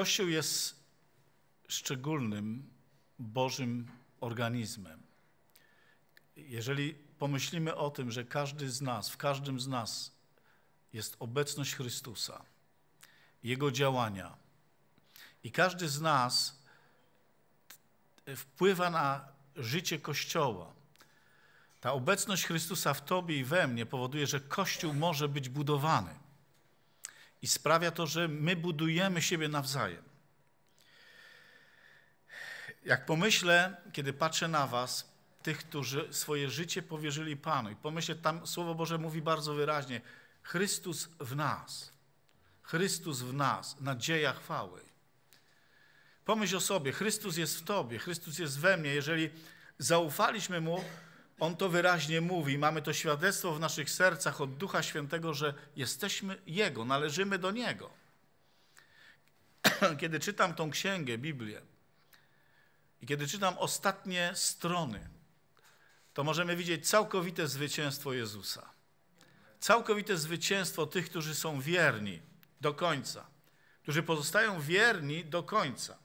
Kościół jest szczególnym Bożym organizmem. Jeżeli pomyślimy o tym, że każdy z nas, w każdym z nas jest obecność Chrystusa, Jego działania i każdy z nas wpływa na życie Kościoła. Ta obecność Chrystusa w Tobie i we mnie powoduje, że Kościół może być budowany. I sprawia to, że my budujemy siebie nawzajem. Jak pomyślę, kiedy patrzę na Was, tych, którzy swoje życie powierzyli Panu, i pomyślę, tam Słowo Boże mówi bardzo wyraźnie: Chrystus w nas. Chrystus w nas, nadzieja chwały. Pomyśl o sobie, Chrystus jest w Tobie, Chrystus jest we mnie. Jeżeli zaufaliśmy Mu, on to wyraźnie mówi. Mamy to świadectwo w naszych sercach od Ducha Świętego, że jesteśmy Jego, należymy do Niego. Kiedy czytam tą księgę, Biblię, i kiedy czytam ostatnie strony, to możemy widzieć całkowite zwycięstwo Jezusa. Całkowite zwycięstwo tych, którzy są wierni do końca, którzy pozostają wierni do końca.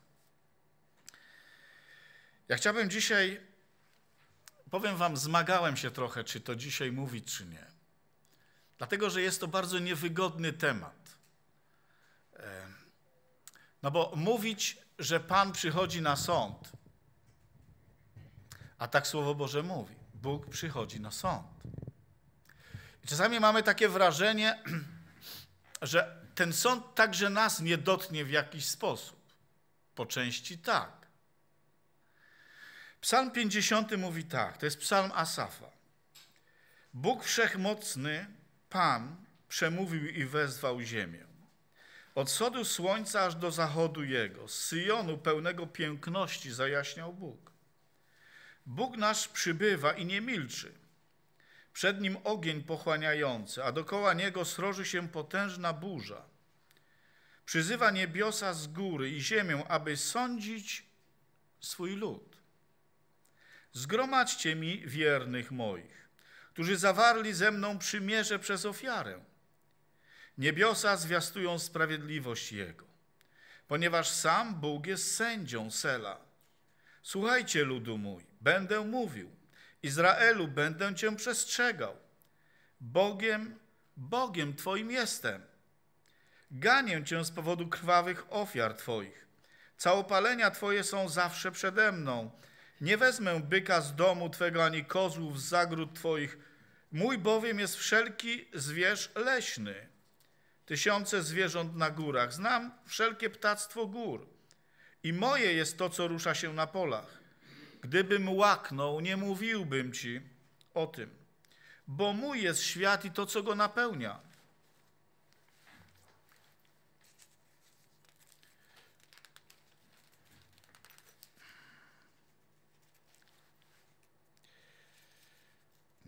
Ja chciałbym dzisiaj powiem wam, zmagałem się trochę, czy to dzisiaj mówić, czy nie. Dlatego, że jest to bardzo niewygodny temat. E, no bo mówić, że Pan przychodzi na sąd, a tak Słowo Boże mówi, Bóg przychodzi na sąd. I czasami mamy takie wrażenie, że ten sąd także nas nie dotknie w jakiś sposób. Po części tak. Psalm 50 mówi tak, to jest psalm Asafa. Bóg Wszechmocny, Pan, przemówił i wezwał ziemię. Od wschodu słońca aż do zachodu jego, z Syjonu pełnego piękności zajaśniał Bóg. Bóg nasz przybywa i nie milczy. Przed nim ogień pochłaniający, a dokoła niego sroży się potężna burza. Przyzywa niebiosa z góry i ziemię, aby sądzić swój lud. Zgromadźcie mi wiernych moich, którzy zawarli ze mną przymierze przez ofiarę. Niebiosa zwiastują sprawiedliwość Jego, ponieważ sam Bóg jest sędzią Sela. Słuchajcie, ludu mój, będę mówił. Izraelu, będę cię przestrzegał. Bogiem, Bogiem Twoim jestem. Ganię Cię z powodu krwawych ofiar Twoich. Całopalenia Twoje są zawsze przede mną. Nie wezmę byka z domu Twego, ani kozłów z zagród Twoich. Mój bowiem jest wszelki zwierz leśny, tysiące zwierząt na górach. Znam wszelkie ptactwo gór i moje jest to, co rusza się na polach. Gdybym łaknął, nie mówiłbym Ci o tym, bo mój jest świat i to, co go napełnia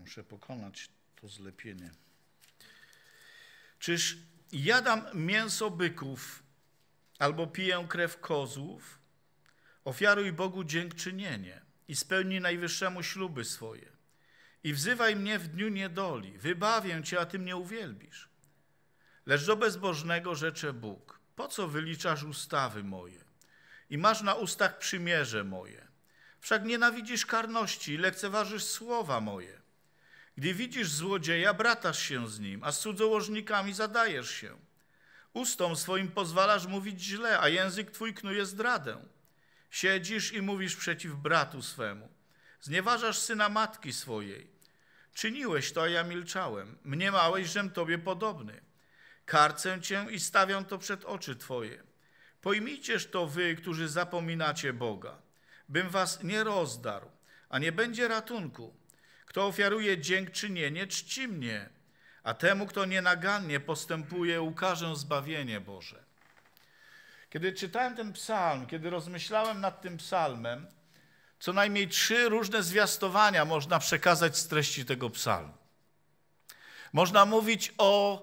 Muszę pokonać to zlepienie. Czyż jadam mięso byków albo piję krew kozłów? Ofiaruj Bogu dziękczynienie i spełnij najwyższemu śluby swoje. I wzywaj mnie w dniu niedoli. Wybawię cię, a ty mnie uwielbisz. Lecz do bezbożnego rzecze Bóg. Po co wyliczasz ustawy moje? I masz na ustach przymierze moje. Wszak nienawidzisz karności i lekceważysz słowa moje. Gdy widzisz złodzieja, bratasz się z nim, a z cudzołożnikami zadajesz się. Ustom swoim pozwalasz mówić źle, a język twój knuje zdradę. Siedzisz i mówisz przeciw bratu swemu. Znieważasz syna matki swojej. Czyniłeś to, a ja milczałem. Mniemałeś, żem tobie podobny. Karcę cię i stawiam to przed oczy twoje. Pojmijcież to wy, którzy zapominacie Boga, bym was nie rozdarł, a nie będzie ratunku kto ofiaruje dziękczynienie, czci mnie, a temu, kto nienagannie postępuje, ukażę zbawienie Boże. Kiedy czytałem ten psalm, kiedy rozmyślałem nad tym psalmem, co najmniej trzy różne zwiastowania można przekazać z treści tego psalmu. Można mówić o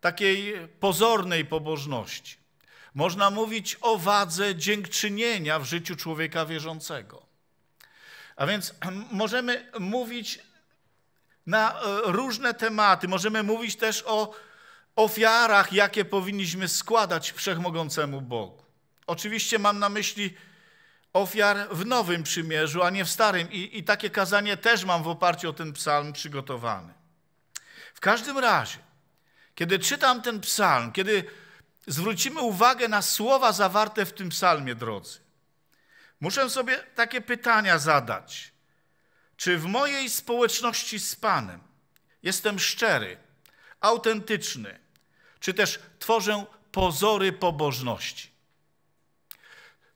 takiej pozornej pobożności. Można mówić o wadze dziękczynienia w życiu człowieka wierzącego. A więc możemy mówić na e, różne tematy, możemy mówić też o ofiarach, jakie powinniśmy składać wszechmogącemu Bogu. Oczywiście mam na myśli ofiar w Nowym Przymierzu, a nie w Starym. I, I, takie kazanie też mam w oparciu o ten psalm przygotowany. W każdym razie, kiedy czytam ten psalm, kiedy zwrócimy uwagę na słowa zawarte w tym psalmie, drodzy, Muszę sobie takie pytania zadać. Czy w mojej społeczności z Panem jestem szczery, autentyczny, czy też tworzę pozory pobożności?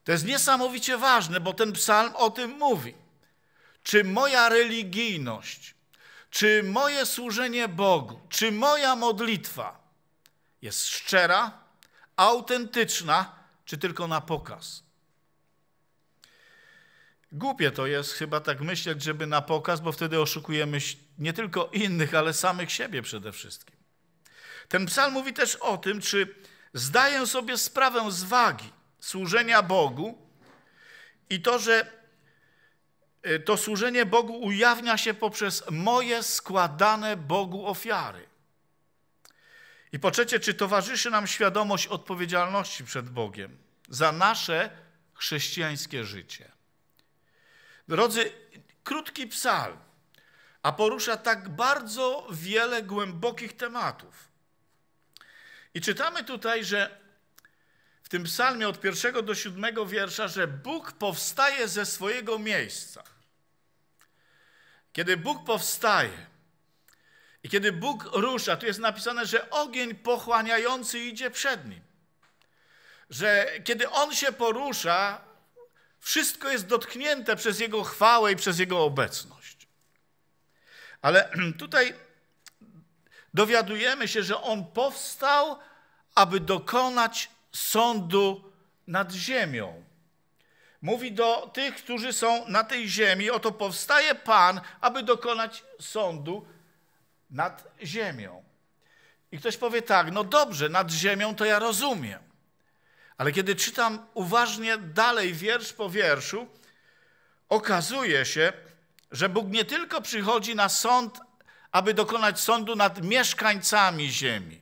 To jest niesamowicie ważne, bo ten psalm o tym mówi. Czy moja religijność, czy moje służenie Bogu, czy moja modlitwa jest szczera, autentyczna, czy tylko na pokaz? Głupie to jest chyba tak myśleć, żeby na pokaz, bo wtedy oszukujemy nie tylko innych, ale samych siebie przede wszystkim. Ten psalm mówi też o tym, czy zdaję sobie sprawę z wagi służenia Bogu i to, że y, to służenie Bogu ujawnia się poprzez moje składane Bogu ofiary. I po trzecie, czy towarzyszy nam świadomość odpowiedzialności przed Bogiem za nasze chrześcijańskie życie? Drodzy, krótki psalm, a porusza tak bardzo wiele głębokich tematów. I czytamy tutaj, że w tym psalmie od pierwszego do siódmego wiersza, że Bóg powstaje ze swojego miejsca. Kiedy Bóg powstaje i kiedy Bóg rusza, tu jest napisane, że ogień pochłaniający idzie przed nim. Że kiedy On się porusza, wszystko jest dotknięte przez Jego chwałę i przez Jego obecność. Ale tutaj dowiadujemy się, że On powstał, aby dokonać sądu nad ziemią. Mówi do tych, którzy są na tej ziemi, oto powstaje Pan, aby dokonać sądu nad ziemią. I ktoś powie tak, no dobrze, nad ziemią to ja rozumiem. Ale kiedy czytam uważnie dalej wiersz po wierszu, okazuje się, że Bóg nie tylko przychodzi na sąd, aby dokonać sądu nad mieszkańcami ziemi,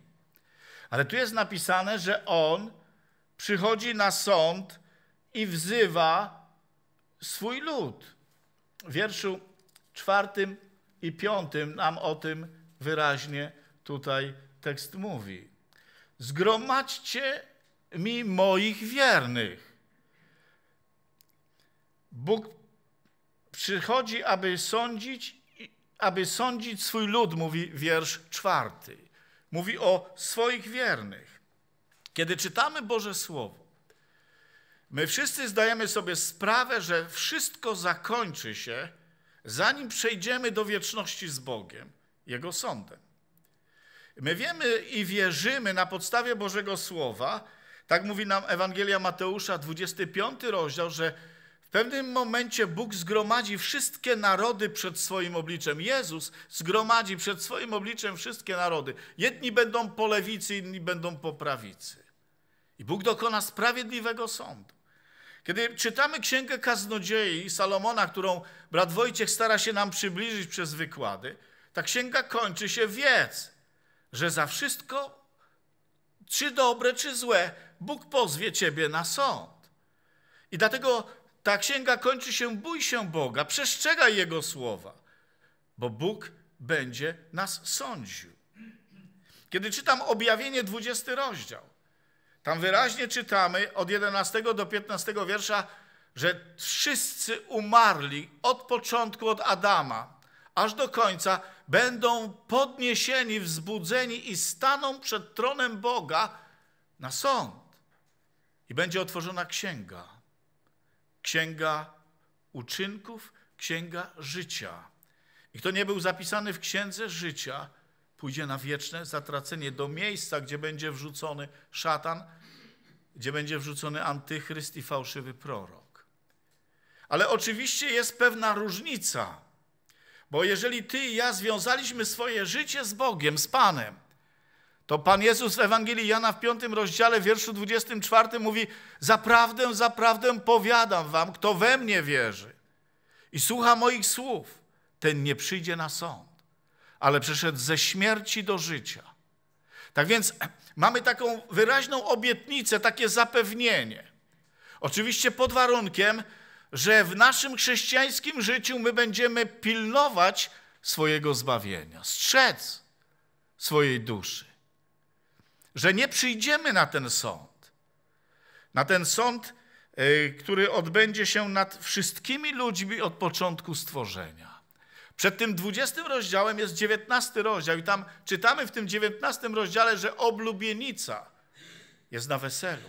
ale tu jest napisane, że On przychodzi na sąd i wzywa swój lud. W wierszu czwartym i piątym nam o tym wyraźnie tutaj tekst mówi. Zgromadźcie mi moich wiernych. Bóg przychodzi, aby sądzić, aby sądzić swój lud, mówi wiersz czwarty. Mówi o swoich wiernych. Kiedy czytamy Boże Słowo, my wszyscy zdajemy sobie sprawę, że wszystko zakończy się, zanim przejdziemy do wieczności z Bogiem, Jego sądem. My wiemy i wierzymy na podstawie Bożego Słowa, tak mówi nam Ewangelia Mateusza, 25 rozdział, że w pewnym momencie Bóg zgromadzi wszystkie narody przed swoim obliczem. Jezus zgromadzi przed swoim obliczem wszystkie narody. Jedni będą po lewicy, inni będą po prawicy. I Bóg dokona sprawiedliwego sądu. Kiedy czytamy Księgę Kaznodziei Salomona, którą brat Wojciech stara się nam przybliżyć przez wykłady, ta księga kończy się wiedz, że za wszystko czy dobre, czy złe, Bóg pozwie ciebie na sąd. I dlatego ta księga kończy się, bój się Boga, przestrzegaj Jego słowa, bo Bóg będzie nas sądził. Kiedy czytam objawienie, 20 rozdział, tam wyraźnie czytamy od 11 do 15 wiersza, że wszyscy umarli od początku, od Adama, aż do końca, będą podniesieni, wzbudzeni i staną przed tronem Boga na sąd. I będzie otworzona księga. Księga uczynków, księga życia. I kto nie był zapisany w księdze życia, pójdzie na wieczne zatracenie do miejsca, gdzie będzie wrzucony szatan, gdzie będzie wrzucony antychryst i fałszywy prorok. Ale oczywiście jest pewna różnica bo jeżeli ty i ja związaliśmy swoje życie z Bogiem, z Panem, to Pan Jezus w Ewangelii Jana w 5 rozdziale, wierszu 24 mówi: Zaprawdę, zaprawdę powiadam wam, kto we mnie wierzy i słucha moich słów, ten nie przyjdzie na sąd, ale przeszedł ze śmierci do życia. Tak więc mamy taką wyraźną obietnicę, takie zapewnienie. Oczywiście pod warunkiem, że w naszym chrześcijańskim życiu my będziemy pilnować swojego zbawienia, strzec swojej duszy. Że nie przyjdziemy na ten sąd. Na ten sąd, e, który odbędzie się nad wszystkimi ludźmi od początku stworzenia. Przed tym 20 rozdziałem jest 19 rozdział i tam czytamy w tym 19 rozdziale, że oblubienica jest na weselu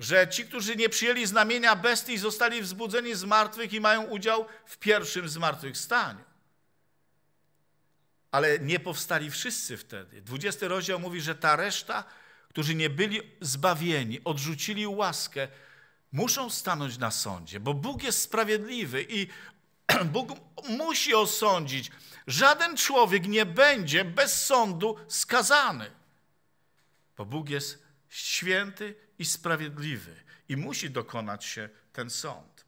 że ci, którzy nie przyjęli znamienia bestii, zostali wzbudzeni z martwych i mają udział w pierwszym zmartwychwstaniu. Ale nie powstali wszyscy wtedy. 20 rozdział mówi, że ta reszta, którzy nie byli zbawieni, odrzucili łaskę, muszą stanąć na sądzie, bo Bóg jest sprawiedliwy i Bóg musi osądzić. Żaden człowiek nie będzie bez sądu skazany, bo Bóg jest święty i sprawiedliwy i musi dokonać się ten sąd.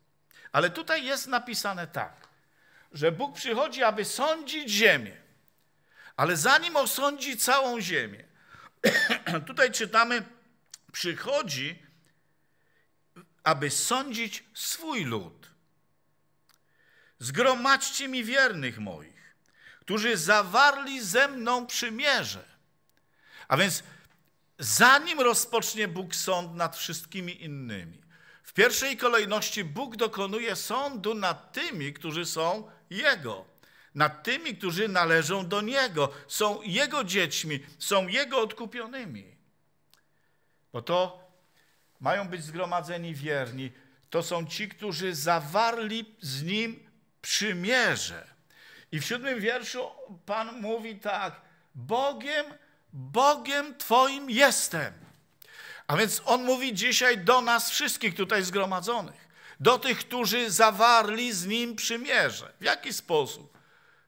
Ale tutaj jest napisane tak, że Bóg przychodzi, aby sądzić ziemię, ale zanim osądzi całą ziemię, tutaj czytamy, przychodzi, aby sądzić swój lud. Zgromadźcie mi wiernych moich, którzy zawarli ze mną przymierze. A więc zanim rozpocznie Bóg sąd nad wszystkimi innymi. W pierwszej kolejności Bóg dokonuje sądu nad tymi, którzy są Jego, nad tymi, którzy należą do Niego, są Jego dziećmi, są Jego odkupionymi. Bo to mają być zgromadzeni wierni. To są ci, którzy zawarli z Nim przymierze. I w siódmym wierszu Pan mówi tak, Bogiem Bogiem Twoim jestem. A więc On mówi dzisiaj do nas wszystkich tutaj zgromadzonych, do tych, którzy zawarli z Nim przymierze. W jaki sposób?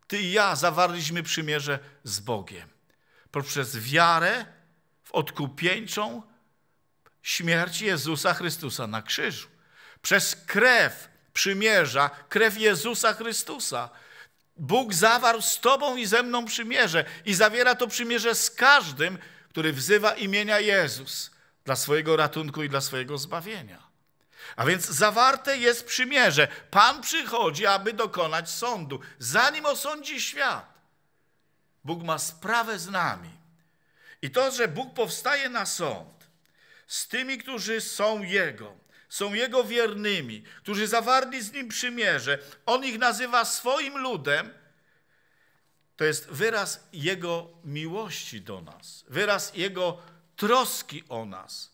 Ty i ja zawarliśmy przymierze z Bogiem. Poprzez wiarę w odkupieńczą śmierć Jezusa Chrystusa na krzyżu. Przez krew przymierza, krew Jezusa Chrystusa, Bóg zawarł z Tobą i ze mną przymierze i zawiera to przymierze z każdym, który wzywa imienia Jezus dla swojego ratunku i dla swojego zbawienia. A więc zawarte jest przymierze. Pan przychodzi, aby dokonać sądu, zanim osądzi świat. Bóg ma sprawę z nami. I to, że Bóg powstaje na sąd z tymi, którzy są Jego, są Jego wiernymi, którzy zawarli z Nim przymierze. On ich nazywa swoim ludem. To jest wyraz Jego miłości do nas, wyraz Jego troski o nas.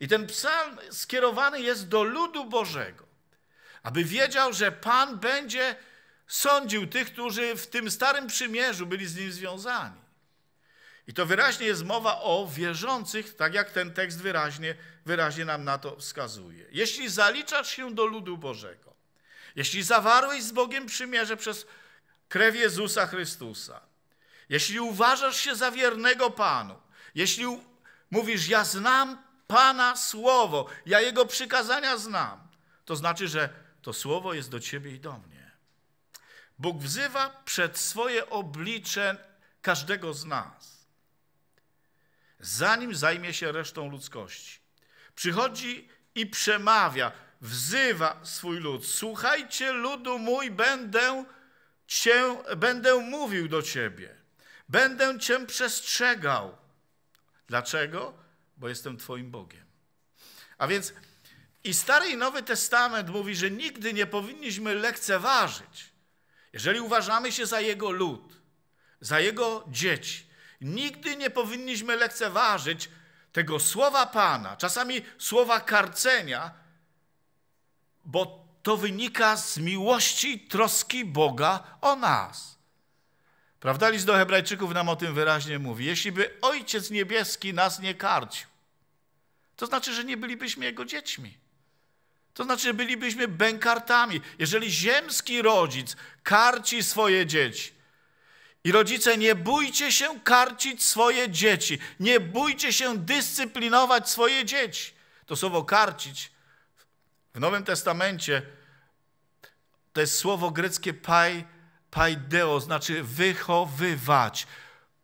I ten psalm skierowany jest do ludu Bożego, aby wiedział, że Pan będzie sądził tych, którzy w tym starym przymierzu byli z Nim związani. I to wyraźnie jest mowa o wierzących, tak jak ten tekst wyraźnie, wyraźnie nam na to wskazuje. Jeśli zaliczasz się do ludu Bożego, jeśli zawarłeś z Bogiem przymierze przez krew Jezusa Chrystusa, jeśli uważasz się za wiernego Panu, jeśli mówisz, ja znam Pana Słowo, ja Jego przykazania znam, to znaczy, że to Słowo jest do Ciebie i do mnie. Bóg wzywa przed swoje oblicze każdego z nas zanim zajmie się resztą ludzkości. Przychodzi i przemawia, wzywa swój lud. Słuchajcie, ludu mój, będę, cię, będę mówił do ciebie. Będę cię przestrzegał. Dlaczego? Bo jestem twoim Bogiem. A więc i Stary i Nowy Testament mówi, że nigdy nie powinniśmy lekceważyć, jeżeli uważamy się za Jego lud, za Jego dzieci, Nigdy nie powinniśmy lekceważyć tego słowa Pana, czasami słowa karcenia, bo to wynika z miłości i troski Boga o nas. Prawda, list do Hebrajczyków nam o tym wyraźnie mówi. Jeśli by Ojciec Niebieski nas nie karcił, to znaczy, że nie bylibyśmy Jego dziećmi. To znaczy, że bylibyśmy bękartami. Jeżeli ziemski rodzic karci swoje dzieci, i rodzice, nie bójcie się karcić swoje dzieci. Nie bójcie się dyscyplinować swoje dzieci. To słowo karcić w Nowym Testamencie to jest słowo greckie pai, deo, znaczy wychowywać,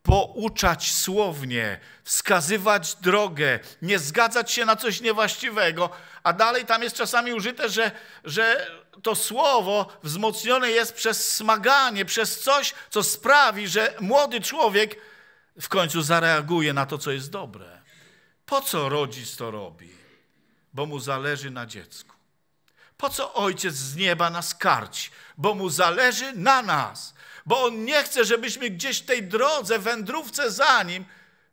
pouczać słownie, wskazywać drogę, nie zgadzać się na coś niewłaściwego. A dalej tam jest czasami użyte, że, że to słowo wzmocnione jest przez smaganie, przez coś, co sprawi, że młody człowiek w końcu zareaguje na to, co jest dobre. Po co rodzic to robi? Bo mu zależy na dziecku. Po co ojciec z nieba nas karci? Bo mu zależy na nas. Bo on nie chce, żebyśmy gdzieś w tej drodze, wędrówce za nim,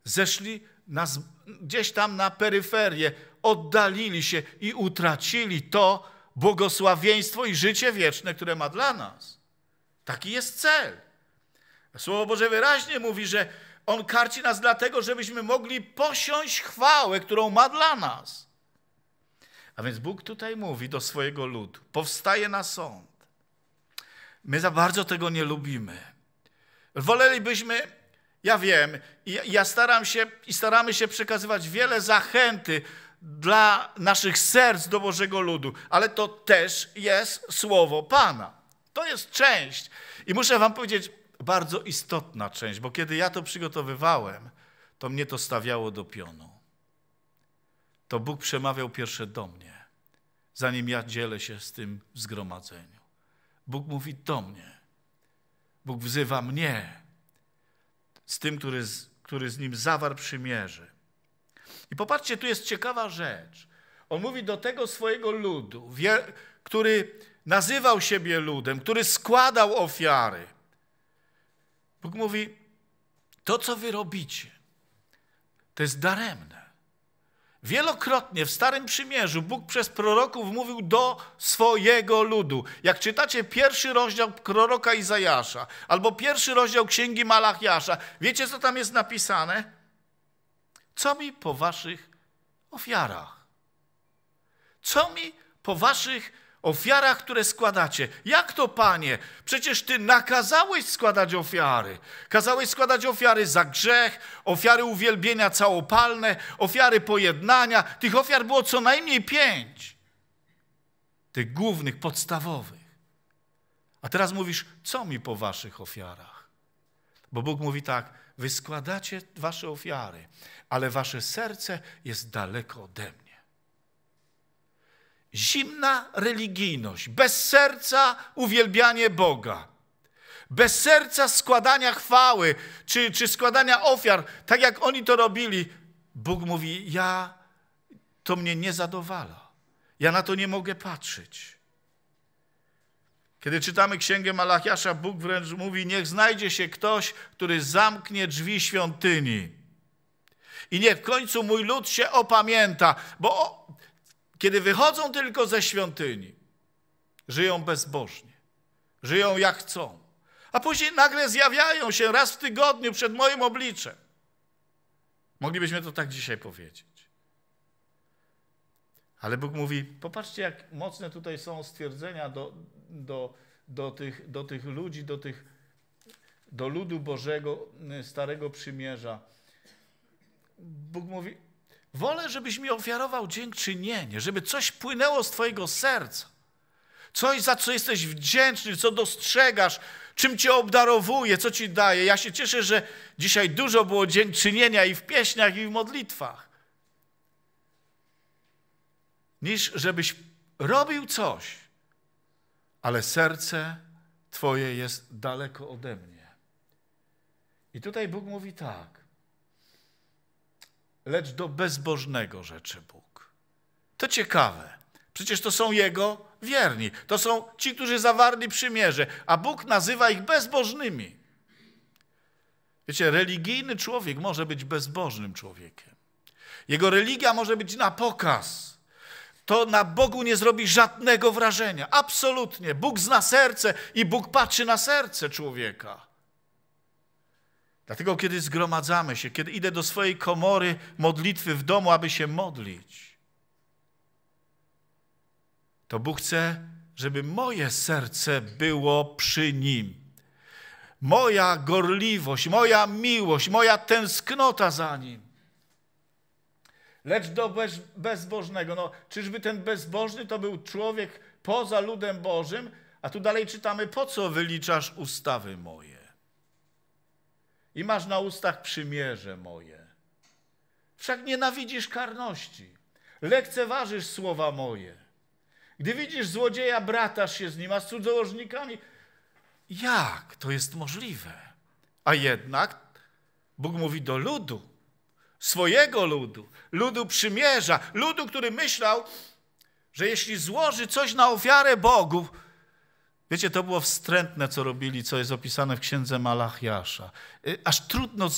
zeszli nas, gdzieś tam na peryferię, oddalili się i utracili to, błogosławieństwo i życie wieczne, które ma dla nas. Taki jest cel. Słowo Boże wyraźnie mówi, że On karci nas dlatego, żebyśmy mogli posiąść chwałę, którą ma dla nas. A więc Bóg tutaj mówi do swojego ludu: powstaje na sąd. My za bardzo tego nie lubimy. Wolelibyśmy, ja wiem, ja, ja staram się i staramy się przekazywać wiele zachęty dla naszych serc do Bożego ludu, ale to też jest słowo Pana. To jest część. I muszę Wam powiedzieć, bardzo istotna część, bo kiedy ja to przygotowywałem, to mnie to stawiało do pionu. To Bóg przemawiał pierwsze do mnie, zanim ja dzielę się z tym w zgromadzeniu. Bóg mówi do mnie. Bóg wzywa mnie z tym, który z, który z nim zawarł przymierze. I popatrzcie, tu jest ciekawa rzecz. On mówi do tego swojego ludu, który nazywał siebie ludem, który składał ofiary. Bóg mówi: To, co wy robicie, to jest daremne. Wielokrotnie w Starym Przymierzu Bóg przez proroków mówił do swojego ludu. Jak czytacie pierwszy rozdział proroka Izajasza albo pierwszy rozdział księgi Malachiasza, wiecie co tam jest napisane? Co mi po waszych ofiarach? Co mi po waszych ofiarach, które składacie? Jak to, panie? Przecież ty nakazałeś składać ofiary. Kazałeś składać ofiary za grzech, ofiary uwielbienia całopalne, ofiary pojednania. Tych ofiar było co najmniej pięć. Tych głównych, podstawowych. A teraz mówisz, co mi po waszych ofiarach? Bo Bóg mówi tak, wy składacie wasze ofiary, ale wasze serce jest daleko ode mnie. Zimna religijność, bez serca uwielbianie Boga, bez serca składania chwały czy, czy składania ofiar, tak jak oni to robili. Bóg mówi: Ja to mnie nie zadowala, ja na to nie mogę patrzeć. Kiedy czytamy Księgę Malachiasza, Bóg wręcz mówi, niech znajdzie się ktoś, który zamknie drzwi świątyni. I niech w końcu mój lud się opamięta, bo o, kiedy wychodzą tylko ze świątyni, żyją bezbożnie, żyją jak chcą, a później nagle zjawiają się raz w tygodniu przed moim obliczem. Moglibyśmy to tak dzisiaj powiedzieć. Ale Bóg mówi, popatrzcie, jak mocne tutaj są stwierdzenia do, do, do, tych, do tych ludzi, do, tych, do ludu Bożego y, Starego Przymierza. Bóg mówi, wolę, żebyś mi ofiarował dziękczynienie, żeby coś płynęło z twojego serca. Coś, za co jesteś wdzięczny, co dostrzegasz, czym cię obdarowuje, co ci daje. Ja się cieszę, że dzisiaj dużo było dziękczynienia i w pieśniach, i w modlitwach. Niż żebyś robił coś, ale serce Twoje jest daleko ode mnie. I tutaj Bóg mówi tak, lecz do bezbożnego rzeczy Bóg. To ciekawe. Przecież to są Jego wierni. To są ci, którzy zawarli przymierze, a Bóg nazywa ich bezbożnymi. Wiecie, religijny człowiek może być bezbożnym człowiekiem. Jego religia może być na pokaz to na Bogu nie zrobi żadnego wrażenia. Absolutnie. Bóg zna serce i Bóg patrzy na serce człowieka. Dlatego, kiedy zgromadzamy się, kiedy idę do swojej komory modlitwy w domu, aby się modlić, to Bóg chce, żeby moje serce było przy Nim. Moja gorliwość, moja miłość, moja tęsknota za Nim lecz do bez, bezbożnego. No, czyżby ten bezbożny to był człowiek poza ludem Bożym? A tu dalej czytamy, po co wyliczasz ustawy moje? I masz na ustach przymierze moje. Wszak nienawidzisz karności, lekceważysz słowa moje. Gdy widzisz złodzieja, bratasz się z nim, a z cudzołożnikami. Jak to jest możliwe? A jednak Bóg mówi do ludu, swojego ludu, ludu przymierza, ludu, który myślał, że jeśli złoży coś na ofiarę Bogu, wiecie, to było wstrętne, co robili, co jest opisane w księdze Malachiasza. Y, aż trudno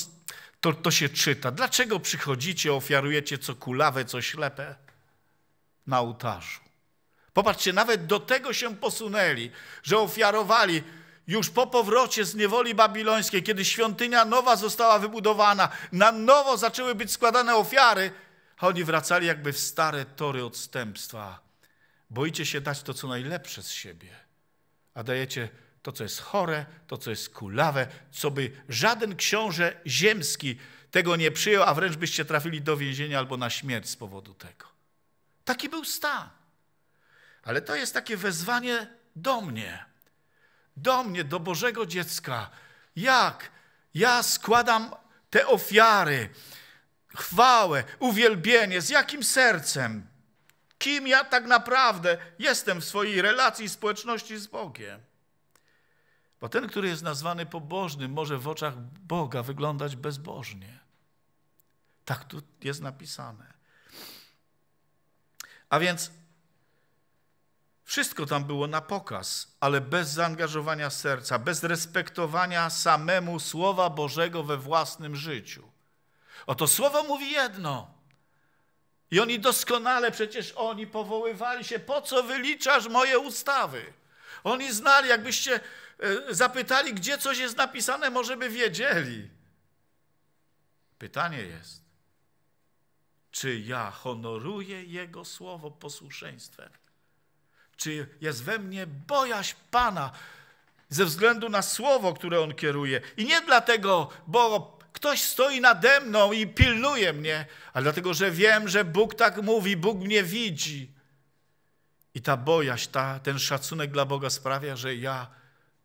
to, to się czyta. Dlaczego przychodzicie, ofiarujecie co kulawe, co ślepe na ołtarzu? Popatrzcie, nawet do tego się posunęli, że ofiarowali już po powrocie z niewoli babilońskiej, kiedy świątynia nowa została wybudowana, na nowo zaczęły być składane ofiary, a oni wracali jakby w stare tory odstępstwa. Boicie się dać to, co najlepsze z siebie, a dajecie to, co jest chore, to, co jest kulawe, co by żaden książę ziemski tego nie przyjął, a wręcz byście trafili do więzienia albo na śmierć z powodu tego. Taki był stan. Ale to jest takie wezwanie do mnie do mnie, do Bożego dziecka. Jak ja składam te ofiary, chwałę, uwielbienie, z jakim sercem, kim ja tak naprawdę jestem w swojej relacji i społeczności z Bogiem. Bo ten, który jest nazwany pobożnym, może w oczach Boga wyglądać bezbożnie. Tak tu jest napisane. A więc wszystko tam było na pokaz, ale bez zaangażowania serca, bez respektowania samemu Słowa Bożego we własnym życiu. Oto Słowo mówi jedno. I oni doskonale, przecież oni powoływali się, po co wyliczasz moje ustawy? Oni znali, jakbyście e, zapytali, gdzie coś jest napisane, może by wiedzieli. Pytanie jest, czy ja honoruję Jego słowo posłuszeństwem? czy jest we mnie bojaźń Pana ze względu na słowo, które On kieruje. I nie dlatego, bo ktoś stoi nade mną i pilnuje mnie, ale dlatego, że wiem, że Bóg tak mówi, Bóg mnie widzi. I ta bojaźń, ta, ten szacunek dla Boga sprawia, że ja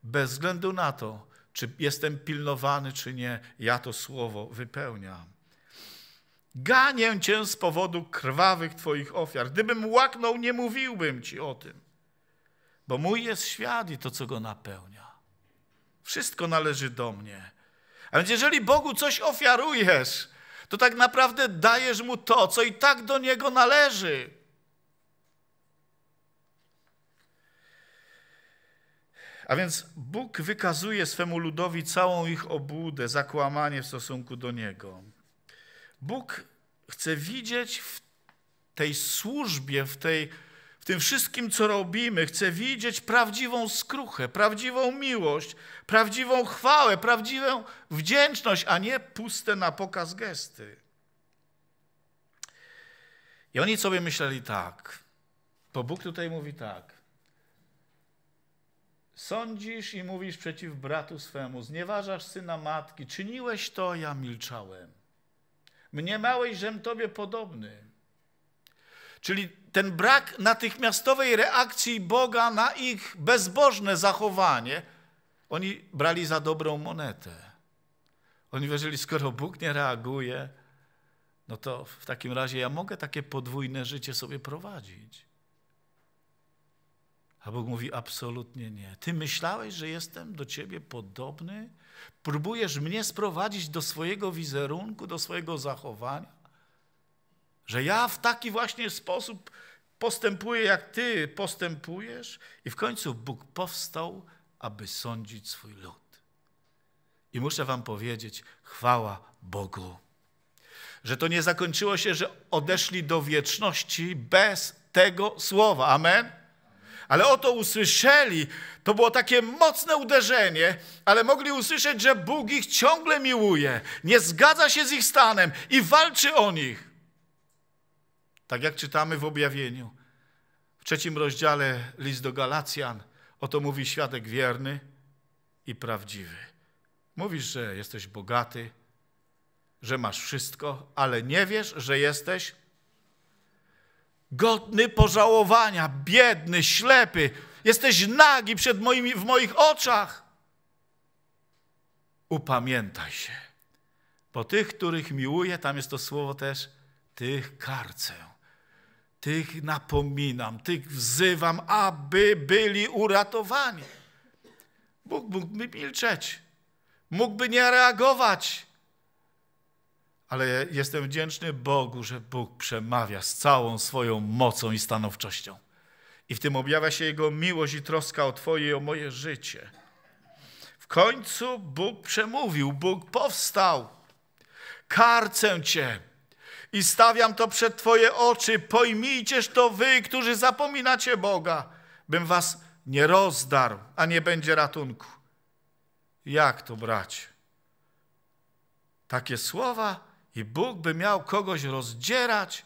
bez względu na to, czy jestem pilnowany, czy nie, ja to słowo wypełniam. Ganię cię z powodu krwawych twoich ofiar. Gdybym łaknął, nie mówiłbym ci o tym. Bo mój jest świat i to, co go napełnia. Wszystko należy do mnie. A więc jeżeli Bogu coś ofiarujesz, to tak naprawdę dajesz Mu to, co i tak do Niego należy. A więc Bóg wykazuje swemu ludowi całą ich obłudę, zakłamanie w stosunku do Niego. Bóg chce widzieć w tej służbie, w, tej, w tym wszystkim, co robimy, chce widzieć prawdziwą skruchę, prawdziwą miłość, prawdziwą chwałę, prawdziwą wdzięczność, a nie puste na pokaz gesty. I oni sobie myśleli tak, bo Bóg tutaj mówi tak. Sądzisz i mówisz przeciw bratu swemu, znieważasz syna matki, czyniłeś to, ja milczałem. Mnie małej żem Tobie podobny. Czyli ten brak natychmiastowej reakcji Boga na ich bezbożne zachowanie, oni brali za dobrą monetę. Oni wierzyli, skoro Bóg nie reaguje, no to w takim razie ja mogę takie podwójne życie sobie prowadzić. A Bóg mówi: Absolutnie nie. Ty myślałeś, że jestem do ciebie podobny? Próbujesz mnie sprowadzić do swojego wizerunku, do swojego zachowania? Że ja w taki właśnie sposób postępuję, jak ty postępujesz? I w końcu Bóg powstał, aby sądzić swój lud. I muszę wam powiedzieć: chwała Bogu że to nie zakończyło się, że odeszli do wieczności bez tego słowa. Amen? ale oto usłyszeli. To było takie mocne uderzenie, ale mogli usłyszeć, że Bóg ich ciągle miłuje, nie zgadza się z ich stanem i walczy o nich. Tak jak czytamy w objawieniu, w trzecim rozdziale list do Galacjan, oto mówi świadek wierny i prawdziwy. Mówisz, że jesteś bogaty, że masz wszystko, ale nie wiesz, że jesteś godny pożałowania, biedny, ślepy. Jesteś nagi przed moimi, w moich oczach. Upamiętaj się, bo tych, których miłuję, tam jest to słowo też, tych karcę, tych napominam, tych wzywam, aby byli uratowani. Bóg mógłby milczeć, mógłby nie reagować, ale jestem wdzięczny Bogu, że Bóg przemawia z całą swoją mocą i stanowczością. I w tym objawia się Jego miłość i troska o Twoje i o moje życie. W końcu Bóg przemówił, Bóg powstał. Karcę Cię i stawiam to przed Twoje oczy. Pojmijcież to Wy, którzy zapominacie Boga, bym Was nie rozdarł, a nie będzie ratunku. Jak to brać? Takie słowa i Bóg by miał kogoś rozdzierać,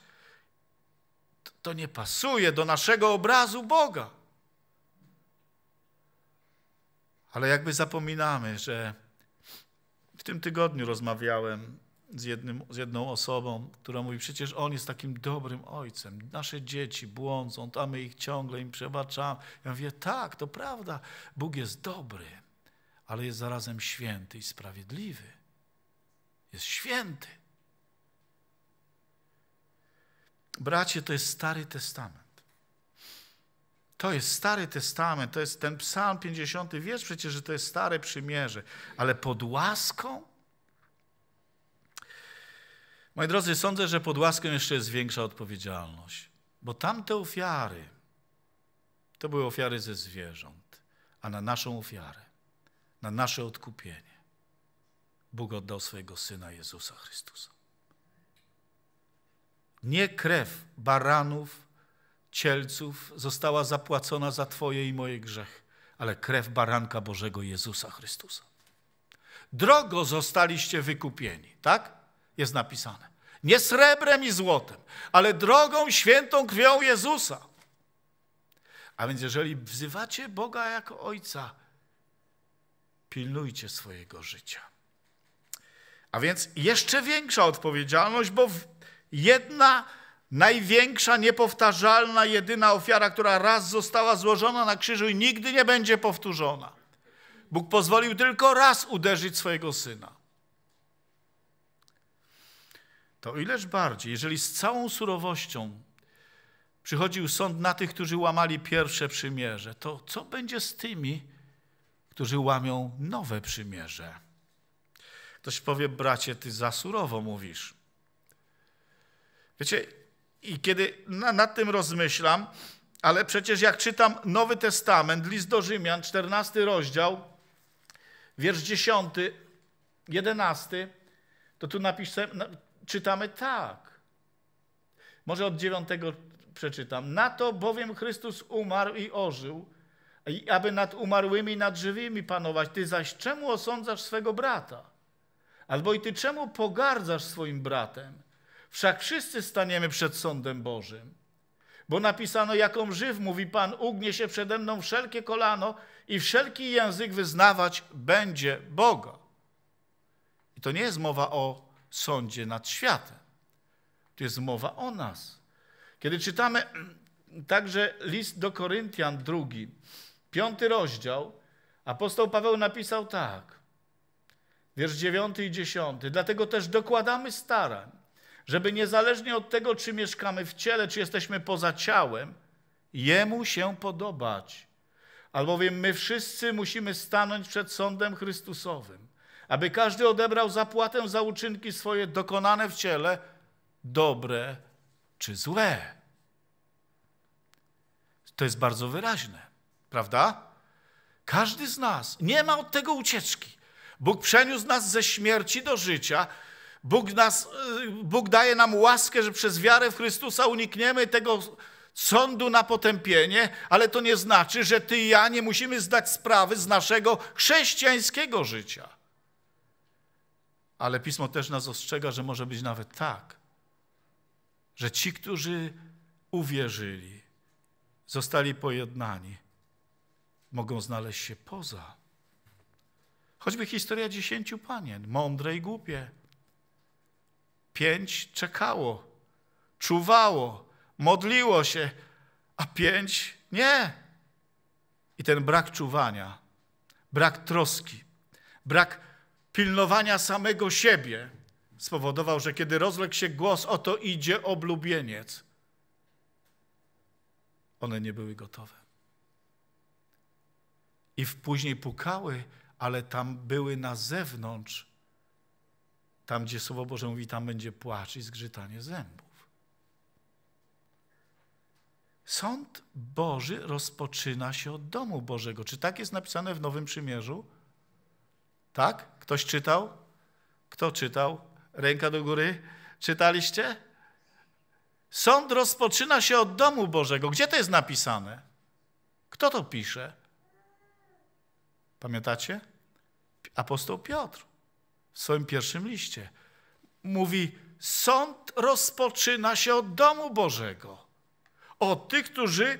to nie pasuje do naszego obrazu Boga. Ale jakby zapominamy, że w tym tygodniu rozmawiałem z, jednym, z jedną osobą, która mówi, przecież On jest takim dobrym ojcem. Nasze dzieci błądzą, a my ich ciągle im przebaczamy. Ja mówię, tak, to prawda, Bóg jest dobry, ale jest zarazem święty i sprawiedliwy. Jest święty. bracie, to jest Stary Testament. To jest Stary Testament, to jest ten Psalm 50. Wiesz przecież, że to jest Stare Przymierze, ale pod łaską? Moi drodzy, sądzę, że pod łaską jeszcze jest większa odpowiedzialność, bo tamte ofiary to były ofiary ze zwierząt, a na naszą ofiarę, na nasze odkupienie Bóg oddał swojego Syna Jezusa Chrystusa. Nie krew baranów, cielców została zapłacona za Twoje i moje grzechy, ale krew baranka Bożego Jezusa Chrystusa. Drogo zostaliście wykupieni, tak? Jest napisane. Nie srebrem i złotem, ale drogą świętą krwią Jezusa. A więc jeżeli wzywacie Boga jako Ojca, pilnujcie swojego życia. A więc jeszcze większa odpowiedzialność, bo Jedna największa, niepowtarzalna, jedyna ofiara, która raz została złożona na krzyżu i nigdy nie będzie powtórzona. Bóg pozwolił tylko raz uderzyć swojego syna. To ileż bardziej, jeżeli z całą surowością przychodził sąd na tych, którzy łamali pierwsze przymierze, to co będzie z tymi, którzy łamią nowe przymierze? Ktoś powie, bracie, ty za surowo mówisz. Wiecie, i kiedy na, nad tym rozmyślam, ale przecież jak czytam Nowy Testament, list do Rzymian, 14 rozdział, wiersz 10, 11, to tu napiszę, czytamy tak. Może od 9 przeczytam. Na to bowiem Chrystus umarł i ożył, aby nad umarłymi i nad żywymi panować. Ty zaś czemu osądzasz swego brata? Albo i ty czemu pogardzasz swoim bratem? Wszak wszyscy staniemy przed sądem Bożym. Bo napisano, jaką żyw, mówi Pan, ugnie się przede mną wszelkie kolano i wszelki język wyznawać będzie Boga. I to nie jest mowa o sądzie nad światem. To jest mowa o nas. Kiedy czytamy także list do Koryntian drugi, piąty rozdział, apostoł Paweł napisał tak, wiersz dziewiąty i dziesiąty, dlatego też dokładamy starań, żeby niezależnie od tego, czy mieszkamy w ciele, czy jesteśmy poza ciałem, Jemu się podobać. Albowiem my wszyscy musimy stanąć przed sądem Chrystusowym, aby każdy odebrał zapłatę za uczynki swoje dokonane w ciele, dobre czy złe. To jest bardzo wyraźne, prawda? Każdy z nas nie ma od tego ucieczki. Bóg przeniósł nas ze śmierci do życia, Bóg, nas, y, Bóg daje nam łaskę, że przez wiarę w Chrystusa unikniemy tego sądu na potępienie, ale to nie znaczy, że ty i ja nie musimy zdać sprawy z naszego chrześcijańskiego życia. Ale Pismo też nas ostrzega, że może być nawet tak, że ci, którzy uwierzyli, zostali pojednani, mogą znaleźć się poza. Choćby historia dziesięciu panien, mądre i głupie, Pięć czekało, czuwało, modliło się, a pięć nie. I ten brak czuwania, brak troski, brak pilnowania samego siebie spowodował, że kiedy rozległ się głos, oto idzie oblubieniec, one nie były gotowe. I w później pukały, ale tam były na zewnątrz tam, gdzie Słowo Boże mówi, tam będzie płacz i zgrzytanie zębów. Sąd Boży rozpoczyna się od domu Bożego. Czy tak jest napisane w Nowym Przymierzu? Tak? Ktoś czytał? Kto czytał? Ręka do góry. Czytaliście? Sąd rozpoczyna się od domu Bożego. Gdzie to jest napisane? Kto to pisze? Pamiętacie? Apostoł Piotr w swoim pierwszym liście. Mówi, sąd rozpoczyna się od domu Bożego, od tych, którzy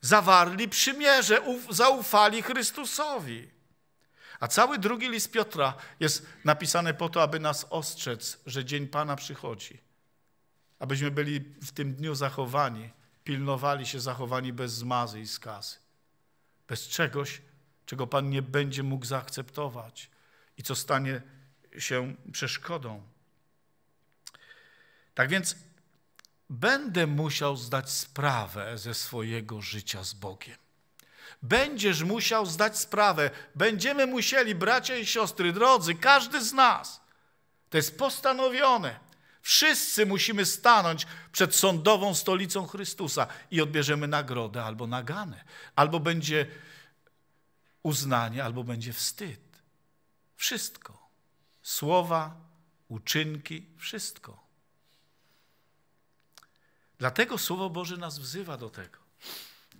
zawarli przymierze, zaufali Chrystusowi. A cały drugi list Piotra jest napisany po to, aby nas ostrzec, że dzień Pana przychodzi. Abyśmy byli w tym dniu zachowani, pilnowali się zachowani bez zmazy i skazy. Bez czegoś, czego Pan nie będzie mógł zaakceptować i co stanie się przeszkodą. Tak więc będę musiał zdać sprawę ze swojego życia z Bogiem. Będziesz musiał zdać sprawę. Będziemy musieli, bracia i siostry, drodzy, każdy z nas. To jest postanowione. Wszyscy musimy stanąć przed sądową stolicą Chrystusa i odbierzemy nagrodę albo naganę, albo będzie uznanie, albo będzie wstyd. Wszystko. Słowa, uczynki, wszystko. Dlatego Słowo Boże nas wzywa do tego,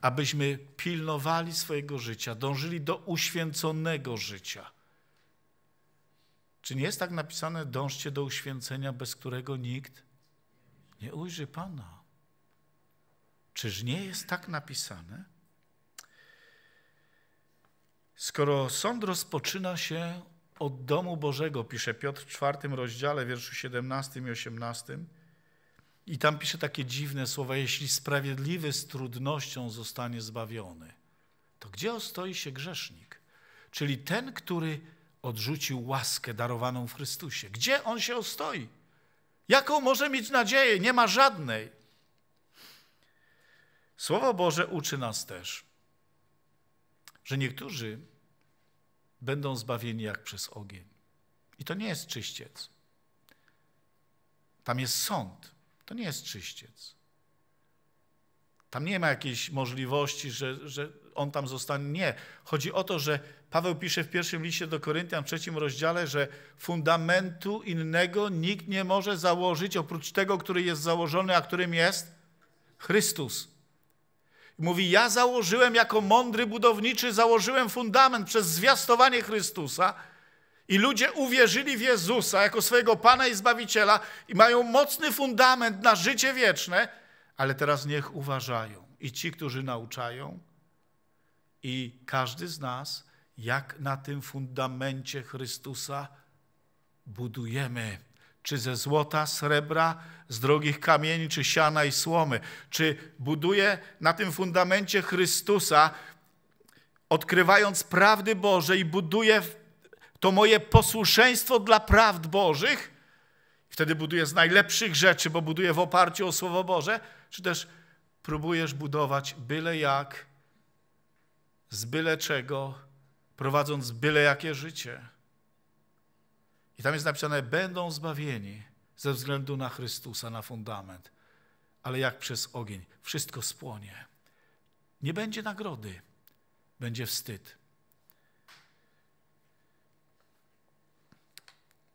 abyśmy pilnowali swojego życia, dążyli do uświęconego życia. Czy nie jest tak napisane, dążcie do uświęcenia, bez którego nikt nie ujrzy Pana? Czyż nie jest tak napisane? Skoro sąd rozpoczyna się od domu Bożego, pisze Piotr w czwartym rozdziale, wierszu 17 i 18. I tam pisze takie dziwne słowa: Jeśli sprawiedliwy z trudnością zostanie zbawiony, to gdzie ostoi się grzesznik? Czyli ten, który odrzucił łaskę darowaną w Chrystusie. Gdzie on się ostoi? Jaką może mieć nadzieję? Nie ma żadnej. Słowo Boże uczy nas też, że niektórzy będą zbawieni jak przez ogień. I to nie jest czyściec. Tam jest sąd. To nie jest czyściec. Tam nie ma jakiejś możliwości, że, że on tam zostanie. Nie. Chodzi o to, że Paweł pisze w pierwszym liście do Koryntian w trzecim rozdziale, że fundamentu innego nikt nie może założyć oprócz tego, który jest założony, a którym jest Chrystus. Mówi, ja założyłem jako mądry budowniczy, założyłem fundament przez zwiastowanie Chrystusa i ludzie uwierzyli w Jezusa jako swojego Pana i Zbawiciela i mają mocny fundament na życie wieczne, ale teraz niech uważają i ci, którzy nauczają i każdy z nas, jak na tym fundamencie Chrystusa budujemy czy ze złota, srebra, z drogich kamieni, czy siana i słomy. Czy buduje na tym fundamencie Chrystusa, odkrywając prawdy Boże i buduje to moje posłuszeństwo dla prawd Bożych? Wtedy buduje z najlepszych rzeczy, bo buduje w oparciu o Słowo Boże? Czy też próbujesz budować byle jak, z byle czego, prowadząc byle jakie życie? I tam jest napisane, będą zbawieni ze względu na Chrystusa, na fundament, ale jak przez ogień. Wszystko spłonie. Nie będzie nagrody, będzie wstyd.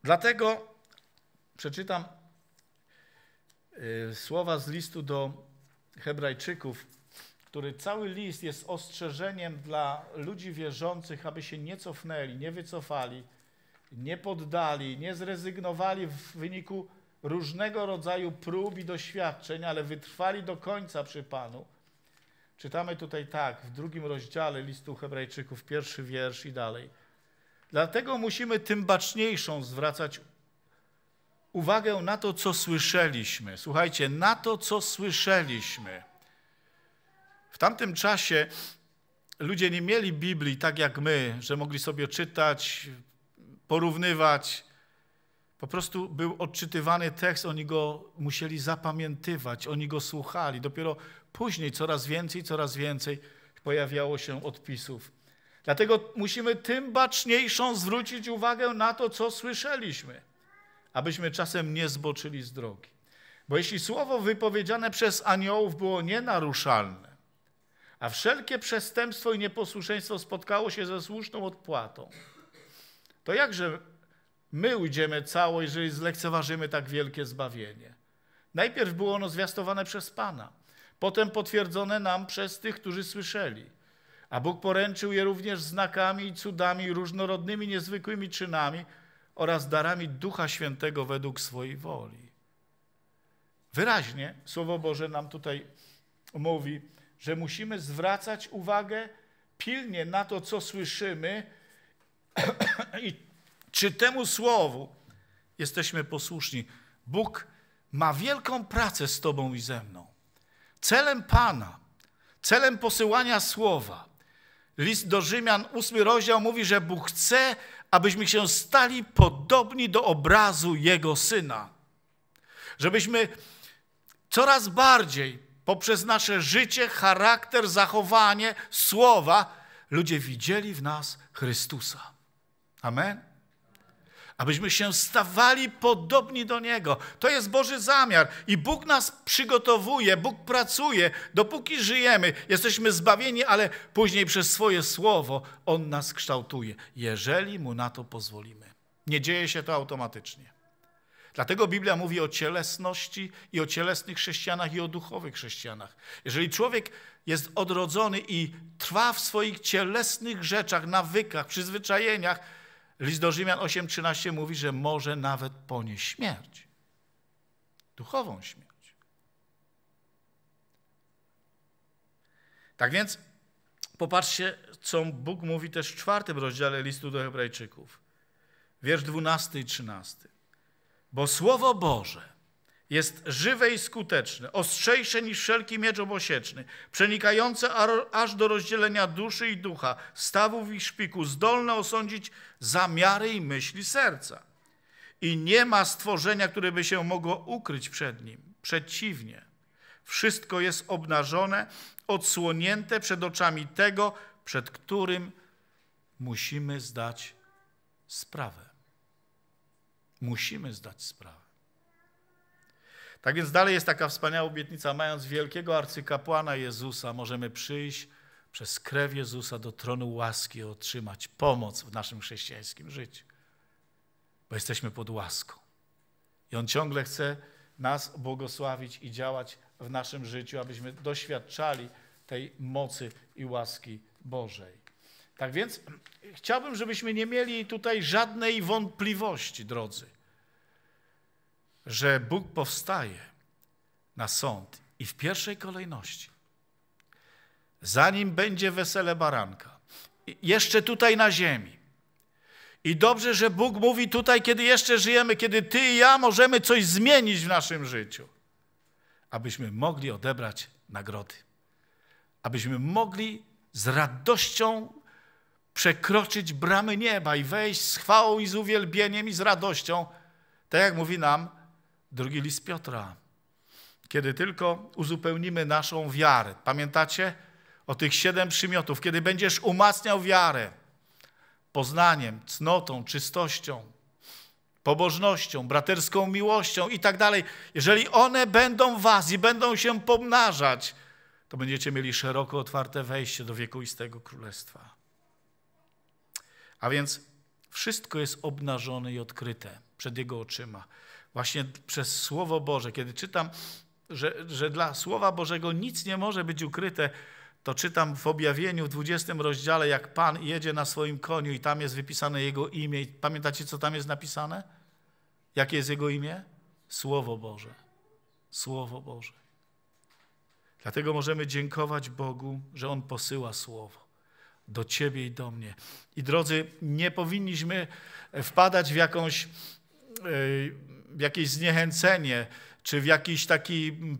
Dlatego przeczytam y, słowa z listu do Hebrajczyków, który cały list jest ostrzeżeniem dla ludzi wierzących, aby się nie cofnęli, nie wycofali nie poddali, nie zrezygnowali w wyniku różnego rodzaju prób i doświadczeń, ale wytrwali do końca przy Panu. Czytamy tutaj tak, w drugim rozdziale listu Hebrajczyków, pierwszy wiersz i dalej. Dlatego musimy tym baczniejszą zwracać uwagę na to, co słyszeliśmy. Słuchajcie, na to, co słyszeliśmy. W tamtym czasie ludzie nie mieli Biblii tak jak my, że mogli sobie czytać, porównywać. Po prostu był odczytywany tekst, oni go musieli zapamiętywać, oni go słuchali. Dopiero później coraz więcej, coraz więcej pojawiało się odpisów. Dlatego musimy tym baczniejszą zwrócić uwagę na to, co słyszeliśmy, abyśmy czasem nie zboczyli z drogi. Bo jeśli słowo wypowiedziane przez aniołów było nienaruszalne, a wszelkie przestępstwo i nieposłuszeństwo spotkało się ze słuszną odpłatą, to jakże my ujdziemy cało, jeżeli zlekceważymy tak wielkie zbawienie? Najpierw było ono zwiastowane przez Pana, potem potwierdzone nam przez tych, którzy słyszeli. A Bóg poręczył je również znakami i cudami, różnorodnymi, niezwykłymi czynami oraz darami Ducha Świętego według swojej woli. Wyraźnie Słowo Boże nam tutaj mówi, że musimy zwracać uwagę pilnie na to, co słyszymy, I czy temu słowu jesteśmy posłuszni? Bóg ma wielką pracę z Tobą i ze mną. Celem Pana, celem posyłania słowa. List do Rzymian, ósmy rozdział mówi, że Bóg chce, abyśmy się stali podobni do obrazu Jego Syna. Żebyśmy coraz bardziej poprzez nasze życie, charakter, zachowanie, słowa, ludzie widzieli w nas Chrystusa. Amen? Abyśmy się stawali podobni do Niego. To jest Boży zamiar. I Bóg nas przygotowuje, Bóg pracuje, dopóki żyjemy. Jesteśmy zbawieni, ale później przez swoje słowo On nas kształtuje, jeżeli Mu na to pozwolimy. Nie dzieje się to automatycznie. Dlatego Biblia mówi o cielesności i o cielesnych chrześcijanach i o duchowych chrześcijanach. Jeżeli człowiek jest odrodzony i trwa w swoich cielesnych rzeczach, nawykach, przyzwyczajeniach, List do Rzymian 8:13 mówi, że może nawet ponieść śmierć. Duchową śmierć. Tak więc popatrzcie, co Bóg mówi też w czwartym rozdziale listu do Hebrajczyków. Wiersz 12 i 13. Bo Słowo Boże jest żywe i skuteczne, ostrzejsze niż wszelki miecz obosieczny, przenikające aż do rozdzielenia duszy i ducha, stawów i szpiku, zdolne osądzić zamiary i myśli serca. I nie ma stworzenia, które by się mogło ukryć przed nim. Przeciwnie, wszystko jest obnażone, odsłonięte przed oczami tego, przed którym musimy zdać sprawę. Musimy zdać sprawę. Tak więc dalej jest taka wspaniała obietnica, mając wielkiego arcykapłana Jezusa, możemy przyjść przez krew Jezusa do tronu łaski i otrzymać pomoc w naszym chrześcijańskim życiu. Bo jesteśmy pod łaską. I On ciągle chce nas błogosławić i działać w naszym życiu, abyśmy doświadczali tej mocy i łaski Bożej. Tak więc chciałbym, żebyśmy nie mieli tutaj żadnej wątpliwości, drodzy że Bóg powstaje na sąd i w pierwszej kolejności, zanim będzie wesele baranka, jeszcze tutaj na ziemi. I dobrze, że Bóg mówi tutaj, kiedy jeszcze żyjemy, kiedy ty i ja możemy coś zmienić w naszym życiu, abyśmy mogli odebrać nagrody, abyśmy mogli z radością przekroczyć bramy nieba i wejść z chwałą i z uwielbieniem i z radością, tak jak mówi nam Drugi list Piotra. Kiedy tylko uzupełnimy naszą wiarę. Pamiętacie o tych siedem przymiotów? Kiedy będziesz umacniał wiarę poznaniem, cnotą, czystością, pobożnością, braterską miłością i tak dalej. Jeżeli one będą w was i będą się pomnażać, to będziecie mieli szeroko otwarte wejście do wiekuistego królestwa. A więc wszystko jest obnażone i odkryte przed Jego oczyma. Właśnie przez Słowo Boże, kiedy czytam, że, że dla Słowa Bożego nic nie może być ukryte, to czytam w objawieniu w 20 rozdziale, jak Pan jedzie na swoim koniu i tam jest wypisane Jego imię. Pamiętacie, co tam jest napisane? Jakie jest Jego imię? Słowo Boże. Słowo Boże. Dlatego możemy dziękować Bogu, że On posyła Słowo do Ciebie i do mnie. I drodzy, nie powinniśmy wpadać w jakąś. Yy, jakieś zniechęcenie, czy w jakiś taki mm,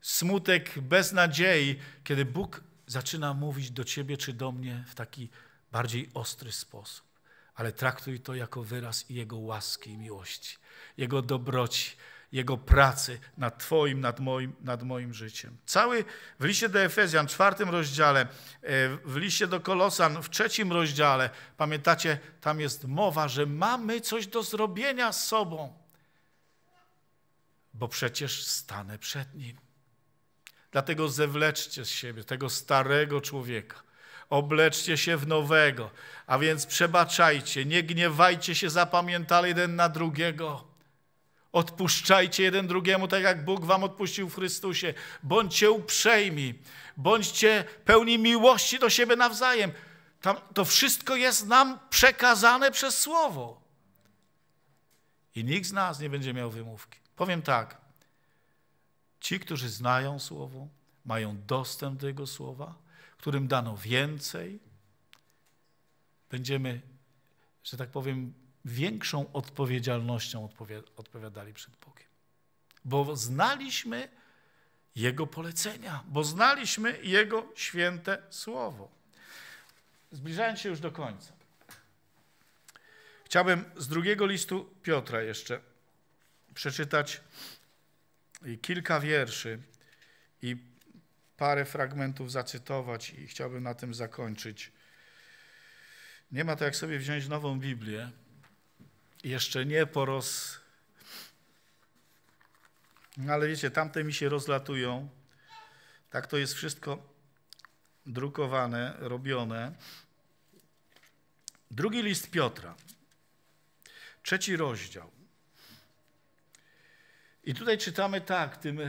smutek bez nadziei, kiedy Bóg zaczyna mówić do ciebie czy do mnie w taki bardziej ostry sposób. Ale traktuj to jako wyraz Jego łaski i miłości, Jego dobroci, Jego pracy nad Twoim, nad moim, nad moim życiem. Cały w liście do Efezjan, w czwartym rozdziale, e, w liście do Kolosan, w trzecim rozdziale, pamiętacie, tam jest mowa, że mamy coś do zrobienia z sobą bo przecież stanę przed Nim. Dlatego zewleczcie z siebie tego starego człowieka, obleczcie się w nowego, a więc przebaczajcie, nie gniewajcie się zapamiętale jeden na drugiego. Odpuszczajcie jeden drugiemu, tak jak Bóg wam odpuścił w Chrystusie. Bądźcie uprzejmi, bądźcie pełni miłości do siebie nawzajem. Tam, to wszystko jest nam przekazane przez Słowo. I nikt z nas nie będzie miał wymówki. Powiem tak, ci, którzy znają Słowo, mają dostęp do Jego Słowa, którym dano więcej, będziemy, że tak powiem, większą odpowiedzialnością odpowiadali przed Bogiem. Bo znaliśmy Jego polecenia, bo znaliśmy Jego święte Słowo. Zbliżając się już do końca, chciałbym z drugiego listu Piotra jeszcze przeczytać kilka wierszy i parę fragmentów zacytować i chciałbym na tym zakończyć. Nie ma to jak sobie wziąć nową Biblię, jeszcze nie poroz... No ale wiecie, tamte mi się rozlatują. Tak to jest wszystko drukowane, robione. Drugi list Piotra, trzeci rozdział. I tutaj czytamy tak, w tym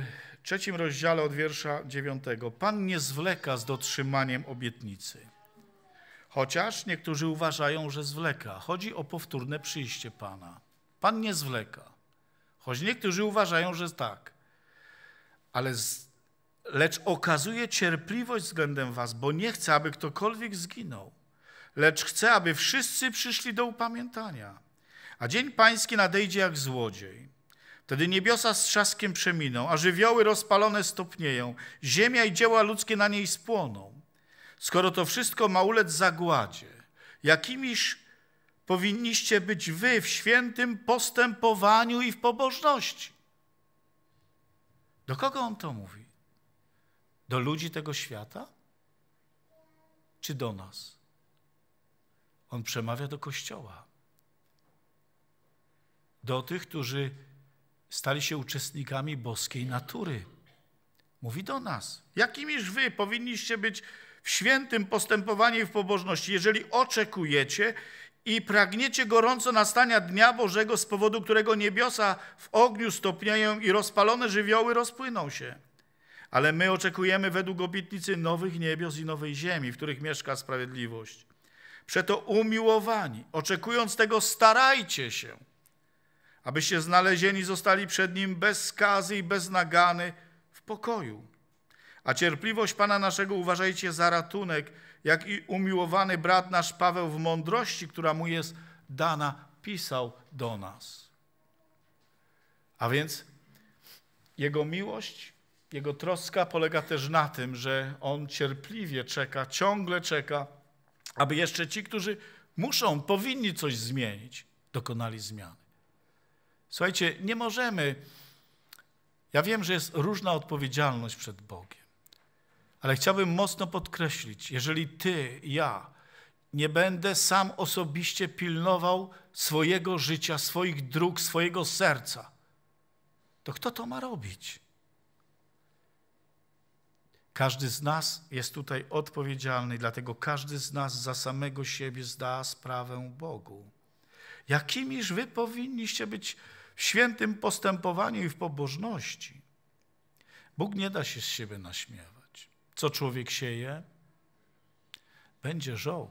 trzecim rozdziale od wiersza dziewiątego. Pan nie zwleka z dotrzymaniem obietnicy. Chociaż niektórzy uważają, że zwleka. Chodzi o powtórne przyjście Pana. Pan nie zwleka. Choć niektórzy uważają, że tak. Ale z... lecz okazuje cierpliwość względem was, bo nie chce, aby ktokolwiek zginął, lecz chce, aby wszyscy przyszli do upamiętania. A dzień pański nadejdzie jak złodziej. Wtedy niebiosa z trzaskiem przeminą, a żywioły rozpalone stopnieją, ziemia i dzieła ludzkie na niej spłoną. Skoro to wszystko ma ulec zagładzie, jakimiż powinniście być wy w świętym postępowaniu i w pobożności? Do kogo on to mówi? Do ludzi tego świata? Czy do nas? On przemawia do Kościoła. Do tych, którzy stali się uczestnikami boskiej natury. Mówi do nas, jakimiż wy powinniście być w świętym postępowaniu i w pobożności, jeżeli oczekujecie i pragniecie gorąco nastania Dnia Bożego, z powodu którego niebiosa w ogniu stopnieją i rozpalone żywioły rozpłyną się. Ale my oczekujemy według obietnicy nowych niebios i nowej ziemi, w których mieszka sprawiedliwość. Przeto umiłowani, oczekując tego, starajcie się – abyście znalezieni zostali przed Nim bez skazy i bez nagany w pokoju. A cierpliwość Pana naszego uważajcie za ratunek, jak i umiłowany brat nasz Paweł w mądrości, która mu jest dana, pisał do nas. A więc Jego miłość, Jego troska polega też na tym, że On cierpliwie czeka, ciągle czeka, aby jeszcze ci, którzy muszą, powinni coś zmienić, dokonali zmian. Słuchajcie, nie możemy. Ja wiem, że jest różna odpowiedzialność przed Bogiem, ale chciałbym mocno podkreślić, jeżeli ty, ja nie będę sam osobiście pilnował swojego życia, swoich dróg, swojego serca, to kto to ma robić? Każdy z nas jest tutaj odpowiedzialny, dlatego każdy z nas za samego siebie zda sprawę Bogu. Jakimiż wy powinniście być w świętym postępowaniu i w pobożności. Bóg nie da się z siebie naśmiewać. Co człowiek sieje, będzie żoł.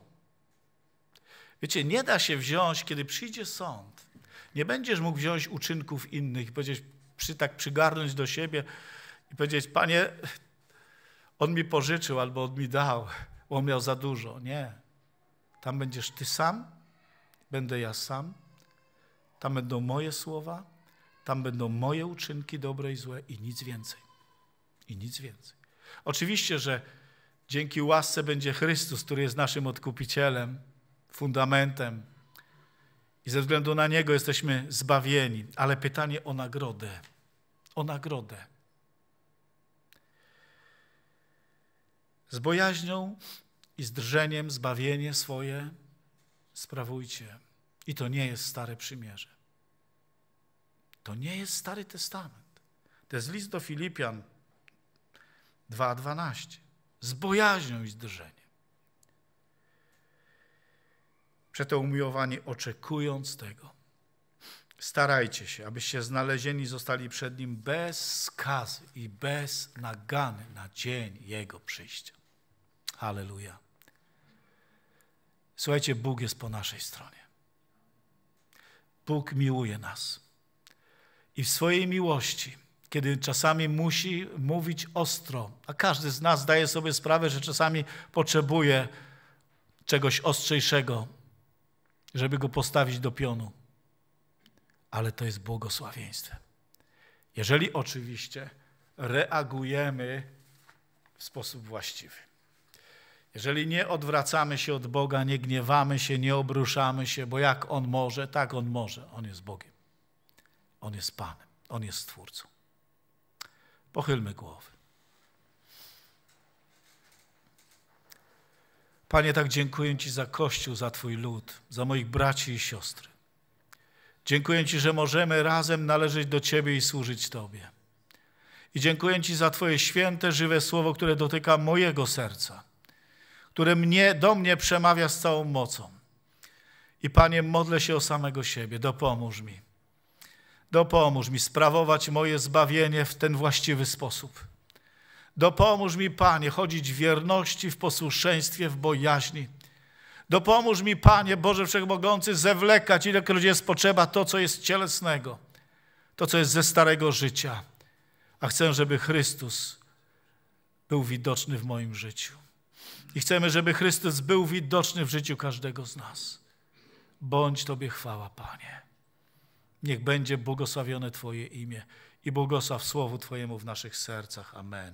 Wiecie, nie da się wziąć, kiedy przyjdzie sąd, nie będziesz mógł wziąć uczynków innych i powiedzieć, przy, tak przygarnąć do siebie i powiedzieć, panie, on mi pożyczył albo on mi dał, bo on miał za dużo. Nie. Tam będziesz ty sam, będę ja sam, tam będą moje słowa, tam będą moje uczynki dobre i złe i nic więcej. I nic więcej. Oczywiście, że dzięki łasce będzie Chrystus, który jest naszym odkupicielem, fundamentem. I ze względu na Niego jesteśmy zbawieni. Ale pytanie o nagrodę. O nagrodę. Z bojaźnią i z drżeniem zbawienie swoje sprawujcie. I to nie jest Stare Przymierze. To nie jest Stary Testament. To jest list do Filipian 2.12. Z bojaźnią i z drżeniem. Przeto umiłowani, oczekując tego, starajcie się, abyście znalezieni zostali przed Nim bez skazy i bez nagany na dzień Jego przyjścia. Halleluja. Słuchajcie, Bóg jest po naszej stronie. Bóg miłuje nas. I w swojej miłości, kiedy czasami musi mówić ostro, a każdy z nas daje sobie sprawę, że czasami potrzebuje czegoś ostrzejszego, żeby go postawić do pionu. Ale to jest błogosławieństwem. Jeżeli oczywiście reagujemy w sposób właściwy. Jeżeli nie odwracamy się od Boga, nie gniewamy się, nie obruszamy się, bo jak On może, tak On może. On jest Bogiem. On jest Panem. On jest Stwórcą. Pochylmy głowy. Panie, tak dziękuję Ci za Kościół, za Twój lud, za moich braci i siostry. Dziękuję Ci, że możemy razem należeć do Ciebie i służyć Tobie. I dziękuję Ci za Twoje święte, żywe słowo, które dotyka mojego serca który mnie, do mnie przemawia z całą mocą. I Panie, modlę się o samego siebie, dopomóż mi. Dopomóż mi sprawować moje zbawienie w ten właściwy sposób. Dopomóż mi, Panie, chodzić w wierności, w posłuszeństwie, w bojaźni. Dopomóż mi, Panie Boże Wszechmogący, zewlekać, ilekroć jest potrzeba, to, co jest cielesnego, to, co jest ze starego życia. A chcę, żeby Chrystus był widoczny w moim życiu. I chcemy, żeby Chrystus był widoczny w życiu każdego z nas. Bądź Tobie chwała, Panie. Niech będzie błogosławione Twoje imię i błogosław Słowu Twojemu w naszych sercach. Amen.